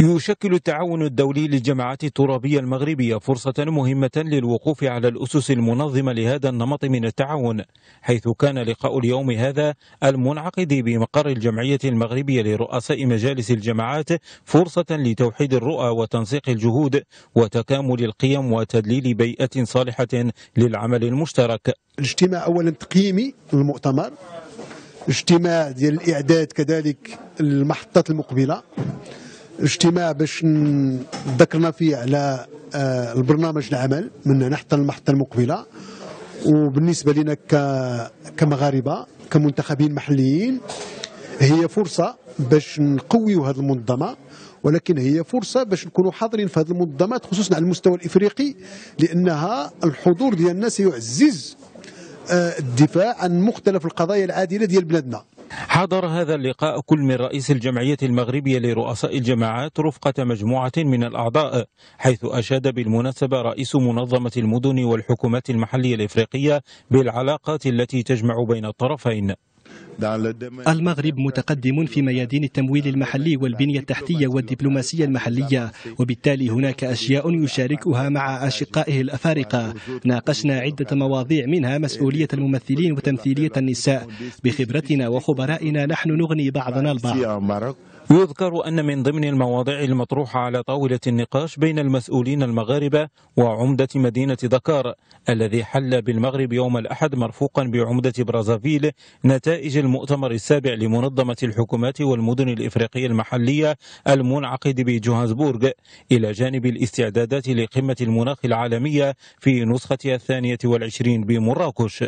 يشكل التعاون الدولي للجماعات الترابية المغربية فرصة مهمة للوقوف على الأسس المنظمة لهذا النمط من التعاون حيث كان لقاء اليوم هذا المنعقد بمقر الجمعية المغربية لرؤساء مجالس الجماعات فرصة لتوحيد الرؤى وتنسيق الجهود وتكامل القيم وتدليل بيئة صالحة للعمل المشترك الاجتماع أولا تقييمي للمؤتمر اجتماع ديال الإعداد كذلك المحطات المقبلة اجتماع باش ذكرنا فيه على آه، البرنامج العمل من هنا حتى المحطه المقبله وبالنسبه لنا كمغاربه كمنتخبين محليين هي فرصه باش نقويوا هذه المنظمه ولكن هي فرصه باش نكونوا حاضرين في هذه المنظمات خصوصا على المستوى الافريقي لانها الحضور ديالنا سيعزز آه، الدفاع عن مختلف القضايا العادله ديال بلادنا حضر هذا اللقاء كل من رئيس الجمعية المغربية لرؤساء الجماعات رفقة مجموعة من الأعضاء حيث أشاد بالمناسبة رئيس منظمة المدن والحكومات المحلية الإفريقية بالعلاقات التي تجمع بين الطرفين المغرب متقدم في ميادين التمويل المحلي والبنية التحتية والدبلوماسية المحلية وبالتالي هناك أشياء يشاركها مع أشقائه الأفارقة ناقشنا عدة مواضيع منها مسؤولية الممثلين وتمثيلية النساء بخبرتنا وخبرائنا نحن نغني بعضنا البعض يذكر أن من ضمن المواضيع المطروحة على طاولة النقاش بين المسؤولين المغاربة وعمدة مدينة دكار الذي حل بالمغرب يوم الأحد مرفوقا بعمدة برازافيل نتائج المؤتمر السابع لمنظمة الحكومات والمدن الإفريقية المحلية المنعقد بجوهانسبورغ إلى جانب الاستعدادات لقمة المناخ العالمية في نسختها الثانية والعشرين بمراكش